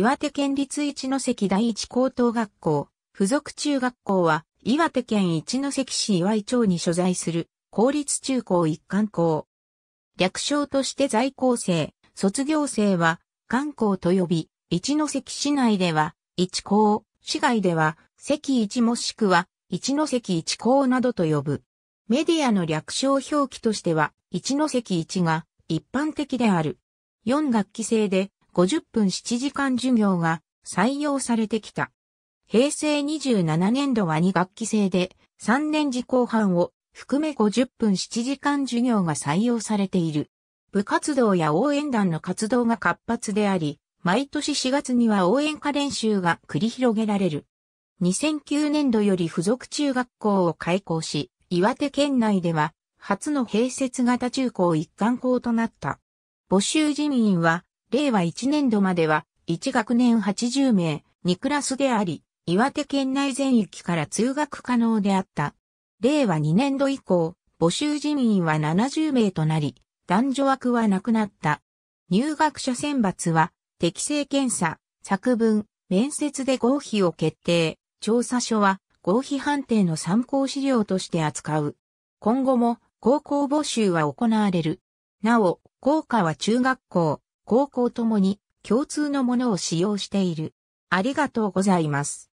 岩手県立一関第一高等学校、附属中学校は、岩手県一関市岩井町に所在する、公立中高一貫校。略称として在校生、卒業生は、貫校と呼び、一関市内では、一校、市外では、関一もしくは、一関一校などと呼ぶ。メディアの略称表記としては、一関一が一般的である。4学期制で、50分7時間授業が採用されてきた。平成27年度は2学期制で、3年次後半を含め50分7時間授業が採用されている。部活動や応援団の活動が活発であり、毎年4月には応援歌練習が繰り広げられる。2009年度より付属中学校を開校し、岩手県内では初の併設型中高一貫校となった。募集人員は令和1年度までは、1学年80名、2クラスであり、岩手県内全域から通学可能であった。令和2年度以降、募集人員は70名となり、男女枠はなくなった。入学者選抜は、適正検査、作文、面接で合否を決定。調査書は合否判定の参考資料として扱う。今後も高校募集は行われる。なお、校歌は中学校、高校ともに共通のものを使用している。ありがとうございます。